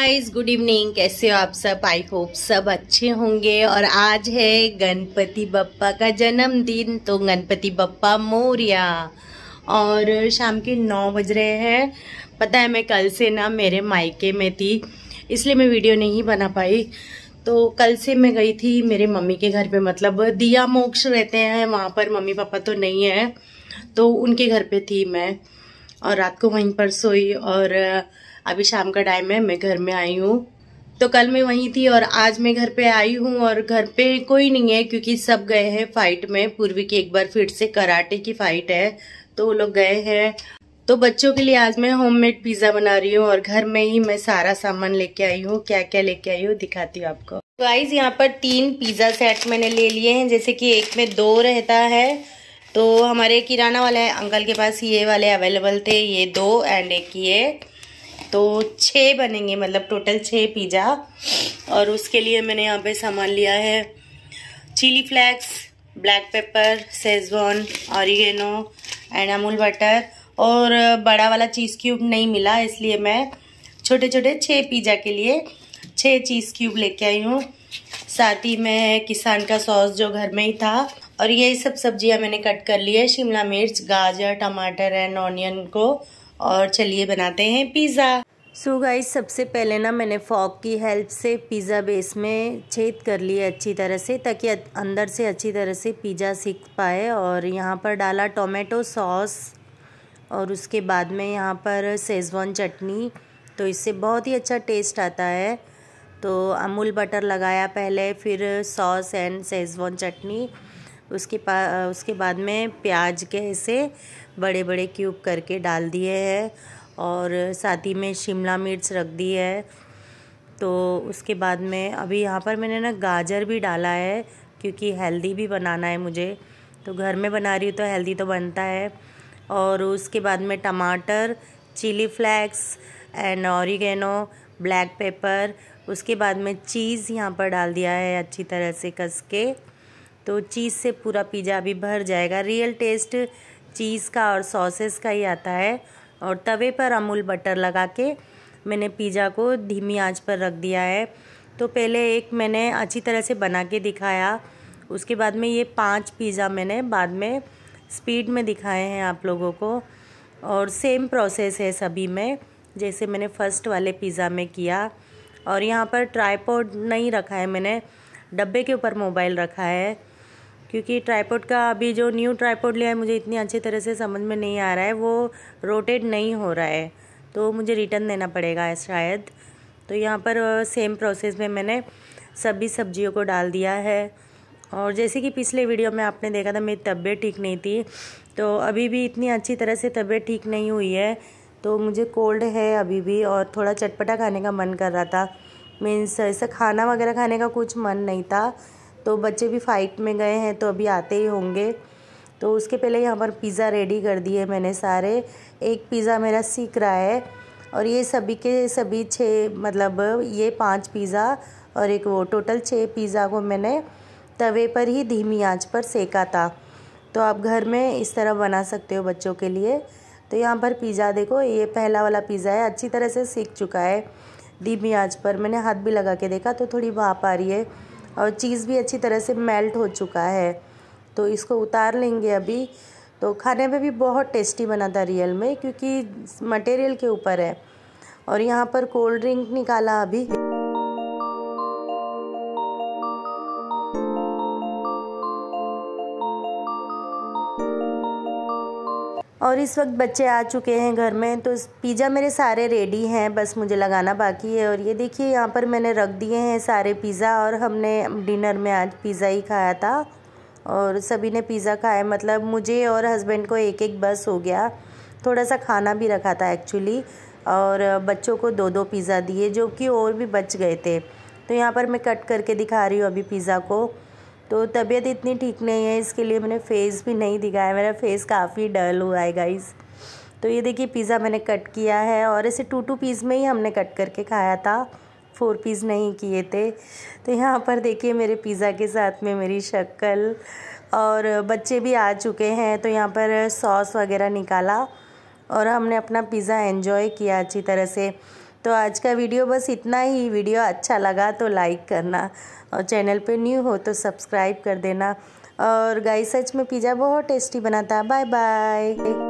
guys good evening कैसे हो आप सब आई होप सब अच्छे होंगे और आज है गणपति बप्पा का जन्मदिन तो गणपति बप्पा मोरिया और शाम के नौ बज रहे हैं पता है मैं कल से ना मेरे मायके में थी इसलिए मैं वीडियो नहीं बना पाई तो कल से मैं गई थी मेरे मम्मी के घर पे मतलब दिया मोक्ष रहते हैं वहाँ पर मम्मी पापा तो नहीं है तो उनके घर पे थी मैं और रात को वहीं पर सोई और अभी शाम का टाइम है मैं घर में आई हूँ तो कल मैं वहीं थी और आज मैं घर पे आई हूँ और घर पे कोई नहीं है क्योंकि सब गए हैं फाइट में पूर्वी की एक बार फिर से कराटे की फाइट है तो वो लोग गए हैं तो बच्चों के लिए आज मैं होममेड पिज्जा बना रही हूँ और घर में ही मैं सारा सामान लेके आई हूँ क्या क्या लेके आई हूँ दिखाती हूँ आपको तो आइज यहाँ पर तीन पिज्जा सेट मैंने ले लिए हैं जैसे कि एक में दो रहता है तो हमारे किराना वाला है अंकल के पास ये वाले अवेलेबल थे ये दो एंड एक ये तो छः बनेंगे मतलब टोटल छः पिज़्ज़ा और उसके लिए मैंने यहाँ पे सामान लिया है chilli flakes black pepper schezwan oregano and Amul butter और बड़ा वाला चीज़ क्यूब नहीं मिला इसलिए मैं छोटे छोटे छः पिज़्ज़ा के लिए छः चीज़ क्यूब लेके आई हूँ साथ ही मैं किसान का सॉस जो घर में ही था और यही सब सब्जियां मैंने कट कर ली है शिमला मिर्च गाजर टमाटर एंड ऑनियन को और चलिए बनाते हैं पिज़्ज़ा सो गाइस सबसे पहले ना मैंने फॉक की हेल्प से पिज़्ज़ा बेस में छेद कर लिए अच्छी तरह से ताकि अंदर से अच्छी तरह से पिज़्ज़ा सीख पाए और यहाँ पर डाला टोमेटो सॉस और उसके बाद में यहाँ पर सेजवान चटनी तो इससे बहुत ही अच्छा टेस्ट आता है तो अमूल बटर लगाया पहले फिर सॉस एंड सेजवान चटनी उसके पा उसके बाद में प्याज के ऐसे बड़े बड़े क्यूब करके डाल दिए हैं और साथ ही में शिमला मिर्च रख दी है तो उसके बाद में अभी यहाँ पर मैंने ना गाजर भी डाला है क्योंकि हेल्दी भी बनाना है मुझे तो घर में बना रही हूँ तो हेल्दी तो बनता है और उसके बाद में टमाटर chilli flakes and oregano black pepper उसके बाद में चीज़ यहाँ पर डाल दिया है अच्छी तरह से कस के तो चीज़ से पूरा पिज़्ज़ा भी भर जाएगा रियल टेस्ट चीज़ का और सॉसेस का ही आता है और तवे पर अमूल बटर लगा के मैंने पिज़्ज़ा को धीमी आंच पर रख दिया है तो पहले एक मैंने अच्छी तरह से बना के दिखाया उसके बाद में ये पांच पिज़्ज़ा मैंने बाद में स्पीड में दिखाए हैं आप लोगों को और सेम प्रोसेस है सभी में जैसे मैंने फ़र्स्ट वाले पिज़्ज़ा में किया और यहाँ पर ट्राईपोड नहीं रखा है मैंने डब्बे के ऊपर मोबाइल रखा है क्योंकि ट्राईपोड का अभी जो न्यू ट्राईपोड लिया है मुझे इतनी अच्छी तरह से समझ में नहीं आ रहा है वो रोटेट नहीं हो रहा है तो मुझे रिटर्न देना पड़ेगा शायद तो यहाँ पर सेम प्रोसेस में मैंने सभी सब्जियों को डाल दिया है और जैसे कि पिछले वीडियो में आपने देखा था मेरी तबीयत ठीक नहीं थी तो अभी भी इतनी अच्छी तरह से तबीयत ठीक नहीं हुई है तो मुझे कोल्ड है अभी भी और थोड़ा चटपटा खाने का मन कर रहा था मीन्स ऐसा खाना वगैरह खाने का कुछ मन नहीं था तो बच्चे भी फाइट में गए हैं तो अभी आते ही होंगे तो उसके पहले यहाँ पर पिज़्ज़ा रेडी कर दिए मैंने सारे एक पिज़्ज़ा मेरा सीख रहा है और ये सभी के सभी छः मतलब ये पांच पिज़्ज़ा और एक वो टोटल छः पिज़्ज़ा को मैंने तवे पर ही धीमी आंच पर सेका था तो आप घर में इस तरह बना सकते हो बच्चों के लिए तो यहाँ पर पिज़्ज़ा देखो ये पहला वाला पिज़्ज़ा है अच्छी तरह से सीख चुका है धीमी आंच पर मैंने हाथ भी लगा के देखा तो थोड़ी भाप आ रही है और चीज़ भी अच्छी तरह से मेल्ट हो चुका है तो इसको उतार लेंगे अभी तो खाने में भी बहुत टेस्टी बना था रियल में क्योंकि मटेरियल के ऊपर है और यहाँ पर कोल्ड ड्रिंक निकाला अभी और इस वक्त बच्चे आ चुके हैं घर में तो पिज़्ज़ा मेरे सारे रेडी हैं बस मुझे लगाना बाकी है और ये देखिए यहाँ पर मैंने रख दिए हैं सारे पिज़्ज़ा और हमने डिनर में आज पिज़्ज़ा ही खाया था और सभी ने पिज़्ज़ा खाया मतलब मुझे और हस्बैंड को एक एक बस हो गया थोड़ा सा खाना भी रखा था एक्चुअली और बच्चों को दो दो पिज़्ज़ा दिए जो कि और भी बच गए थे तो यहाँ पर मैं कट करके दिखा रही हूँ अभी पिज़्ज़ा को तो तबीयत इतनी ठीक नहीं है इसके लिए मैंने फेस भी नहीं दिखाया मेरा फेस काफ़ी डल हुआ है गाइस तो ये देखिए पिज़्ज़ा मैंने कट किया है और इसे टू टू पीस में ही हमने कट करके खाया था फोर पीस नहीं किए थे तो यहाँ पर देखिए मेरे पिज़्ज़ा के साथ में मेरी शक्ल और बच्चे भी आ चुके हैं तो यहाँ पर सॉस वगैरह निकाला और हमने अपना पिज़्ज़ा एंजॉय किया अच्छी तरह से तो आज का वीडियो बस इतना ही वीडियो अच्छा लगा तो लाइक करना और चैनल पे न्यू हो तो सब्सक्राइब कर देना और गाय सच में पिज़्ज़ा बहुत टेस्टी बनाता बाय बाय